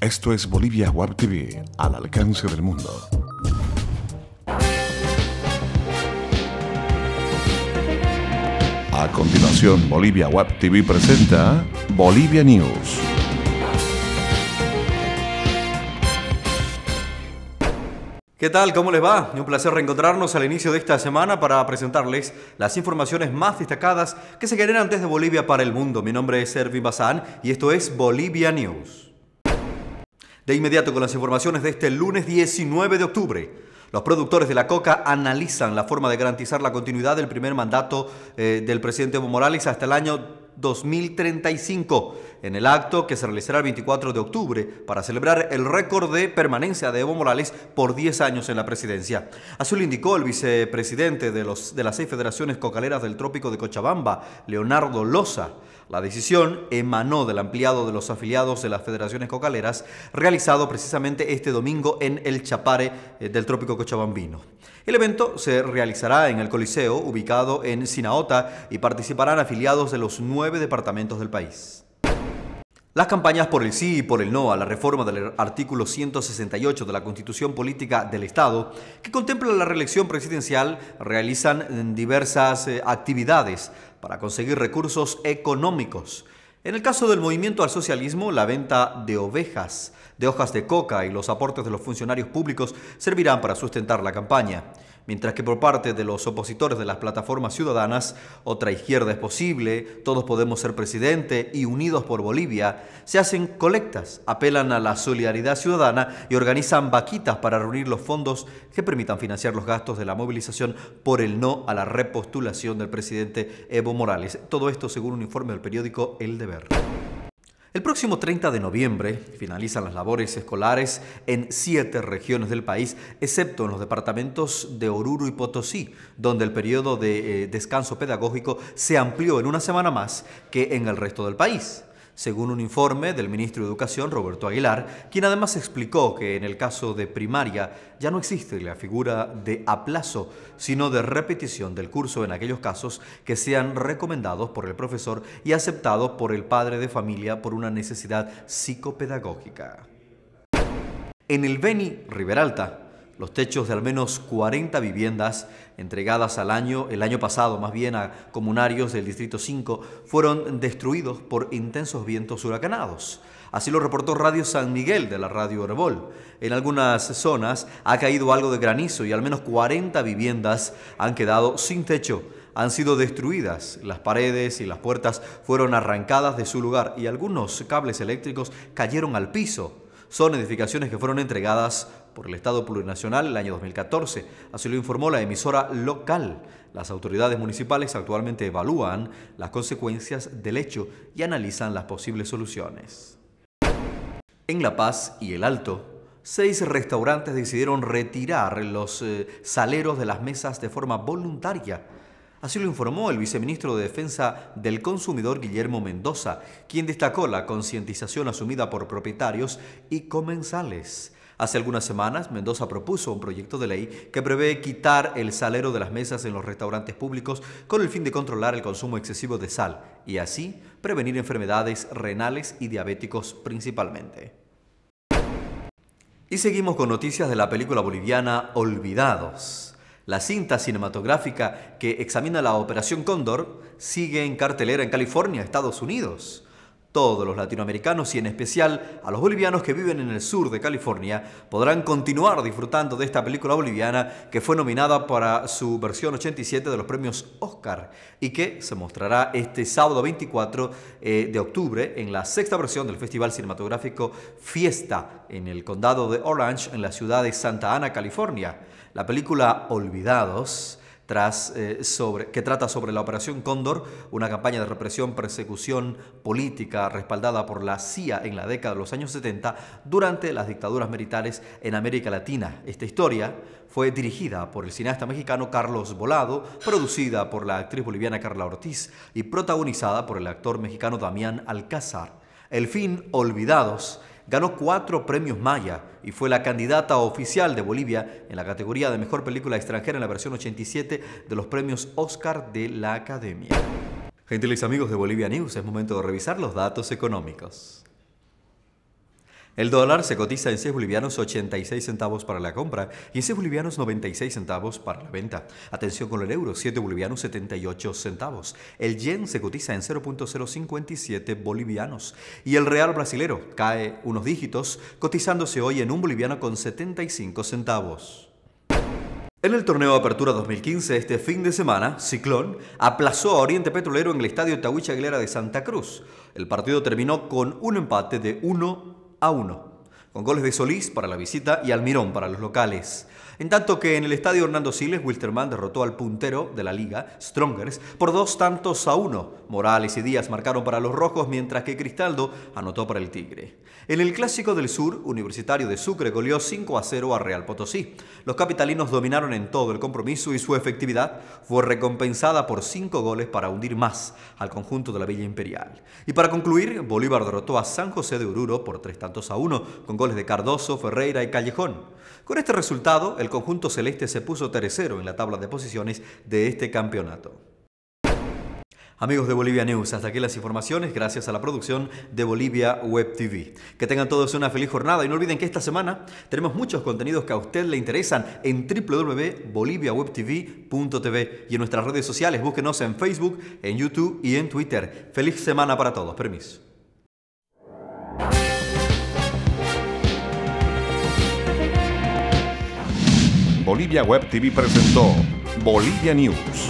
Esto es Bolivia Web TV, al alcance del mundo. A continuación, Bolivia Web TV presenta Bolivia News. ¿Qué tal? ¿Cómo les va? Un placer reencontrarnos al inicio de esta semana para presentarles las informaciones más destacadas que se generan desde Bolivia para el mundo. Mi nombre es Ervin Bazán y esto es Bolivia News. De inmediato con las informaciones de este lunes 19 de octubre. Los productores de la coca analizan la forma de garantizar la continuidad del primer mandato eh, del presidente Evo Morales hasta el año 2035, en el acto que se realizará el 24 de octubre para celebrar el récord de permanencia de Evo Morales por 10 años en la presidencia. Así lo indicó el vicepresidente de las seis federaciones cocaleras del trópico de Cochabamba, Leonardo Loza. La decisión emanó del ampliado de los afiliados de las federaciones cocaleras realizado precisamente este domingo en el Chapare eh, del Trópico Cochabambino. El evento se realizará en el Coliseo ubicado en Sinaota y participarán afiliados de los nueve departamentos del país. Las campañas por el sí y por el no a la reforma del artículo 168 de la Constitución Política del Estado, que contempla la reelección presidencial, realizan diversas eh, actividades para conseguir recursos económicos. En el caso del movimiento al socialismo, la venta de ovejas, de hojas de coca y los aportes de los funcionarios públicos servirán para sustentar la campaña. Mientras que por parte de los opositores de las plataformas ciudadanas, otra izquierda es posible, todos podemos ser presidente y unidos por Bolivia, se hacen colectas, apelan a la solidaridad ciudadana y organizan vaquitas para reunir los fondos que permitan financiar los gastos de la movilización por el no a la repostulación del presidente Evo Morales. Todo esto según un informe del periódico El Deber. El próximo 30 de noviembre finalizan las labores escolares en siete regiones del país, excepto en los departamentos de Oruro y Potosí, donde el periodo de eh, descanso pedagógico se amplió en una semana más que en el resto del país según un informe del ministro de Educación, Roberto Aguilar, quien además explicó que en el caso de primaria ya no existe la figura de aplazo, sino de repetición del curso en aquellos casos que sean recomendados por el profesor y aceptados por el padre de familia por una necesidad psicopedagógica. En el Beni, Riberalta, los techos de al menos 40 viviendas entregadas al año, el año pasado más bien a comunarios del Distrito 5, fueron destruidos por intensos vientos huracanados. Así lo reportó Radio San Miguel de la Radio Herbol. En algunas zonas ha caído algo de granizo y al menos 40 viviendas han quedado sin techo. Han sido destruidas, las paredes y las puertas fueron arrancadas de su lugar y algunos cables eléctricos cayeron al piso son edificaciones que fueron entregadas por el Estado plurinacional el año 2014. Así lo informó la emisora local. Las autoridades municipales actualmente evalúan las consecuencias del hecho y analizan las posibles soluciones. En La Paz y El Alto, seis restaurantes decidieron retirar los eh, saleros de las mesas de forma voluntaria Así lo informó el viceministro de Defensa del Consumidor Guillermo Mendoza, quien destacó la concientización asumida por propietarios y comensales. Hace algunas semanas, Mendoza propuso un proyecto de ley que prevé quitar el salero de las mesas en los restaurantes públicos con el fin de controlar el consumo excesivo de sal y así prevenir enfermedades renales y diabéticos principalmente. Y seguimos con noticias de la película boliviana Olvidados. La cinta cinematográfica que examina la Operación Cóndor sigue en cartelera en California, Estados Unidos. Todos los latinoamericanos y en especial a los bolivianos que viven en el sur de California podrán continuar disfrutando de esta película boliviana que fue nominada para su versión 87 de los premios Oscar y que se mostrará este sábado 24 eh, de octubre en la sexta versión del Festival Cinematográfico Fiesta en el condado de Orange en la ciudad de Santa Ana, California. La película Olvidados tras, eh, sobre, que trata sobre la Operación Cóndor, una campaña de represión, persecución política respaldada por la CIA en la década de los años 70 durante las dictaduras militares en América Latina. Esta historia fue dirigida por el cineasta mexicano Carlos Volado, producida por la actriz boliviana Carla Ortiz y protagonizada por el actor mexicano Damián Alcázar. El fin, Olvidados, ganó cuatro premios Maya y fue la candidata oficial de Bolivia en la categoría de Mejor Película Extranjera en la versión 87 de los premios Oscar de la Academia. Gentiles amigos de Bolivia News, es momento de revisar los datos económicos. El dólar se cotiza en 6 bolivianos 86 centavos para la compra y en 6 bolivianos 96 centavos para la venta. Atención con el euro, 7 bolivianos 78 centavos. El yen se cotiza en 0.057 bolivianos y el real brasilero cae unos dígitos cotizándose hoy en un boliviano con 75 centavos. En el torneo de Apertura 2015, este fin de semana, Ciclón aplazó a Oriente Petrolero en el estadio Tahuicha Aguilera de Santa Cruz. El partido terminó con un empate de 1 a 1, con goles de Solís para la visita y Almirón para los locales. En tanto que en el estadio Hernando Siles, Wilterman derrotó al puntero de la liga, Strongers, por dos tantos a uno, Morales y Díaz marcaron para los rojos, mientras que Cristaldo anotó para el Tigre. En el Clásico del Sur, Universitario de Sucre goleó 5 a 0 a Real Potosí. Los capitalinos dominaron en todo el compromiso y su efectividad fue recompensada por 5 goles para hundir más al conjunto de la Villa Imperial. Y para concluir, Bolívar derrotó a San José de Oruro por 3 tantos a 1, con goles de Cardoso, Ferreira y Callejón. Con este resultado, el conjunto celeste se puso tercero en la tabla de posiciones de este campeonato. Amigos de Bolivia News, hasta aquí las informaciones gracias a la producción de Bolivia Web TV. Que tengan todos una feliz jornada y no olviden que esta semana tenemos muchos contenidos que a usted le interesan en www.boliviawebtv.tv y en nuestras redes sociales búsquenos en Facebook, en YouTube y en Twitter. Feliz semana para todos. Permiso. Bolivia Web TV presentó Bolivia News